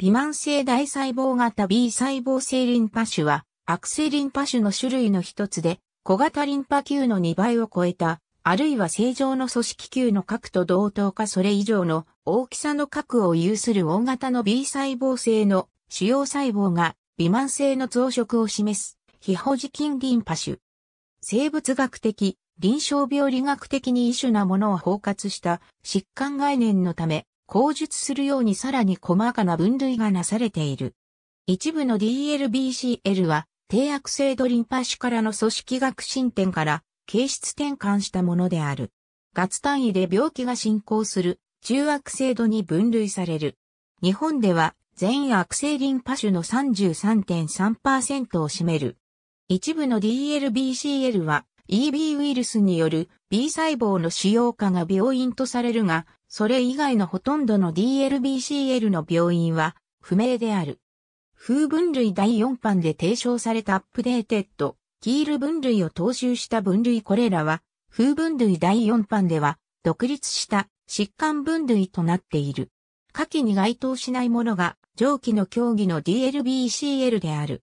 微慢性大細胞型 B 細胞性リンパ腫は、悪性リンパ腫の種類の一つで、小型リンパ球の2倍を超えた、あるいは正常の組織球の核と同等かそれ以上の大きさの核を有する大型の B 細胞性の主要細胞が微慢性の増殖を示す、非保持菌リンパ腫。生物学的、臨床病理学的に異種なものを包括した疾患概念のため、口述するようにさらに細かな分類がなされている。一部の DLBCL は、低悪性ドリンパ腫からの組織学進展から形質転換したものである。月単位で病気が進行する中悪性度に分類される。日本では全悪性リンパ腫の33.3%を占める。一部の DLBCL は EB ウイルスによる B 細胞の使用化が病院とされるが、それ以外のほとんどの DLBCL の病院は不明である。風分類第4版で提唱されたアップデーテッド、キール分類を踏襲した分類これらは、風分類第4版では独立した疾患分類となっている。下記に該当しないものが上記の競技の DLBCL である。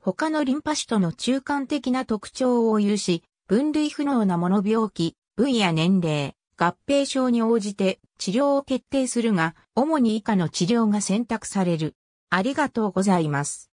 他のリンパ腫との中間的な特徴を有し、分類不能なもの病気、部位や年齢、合併症に応じて治療を決定するが、主に以下の治療が選択される。ありがとうございます。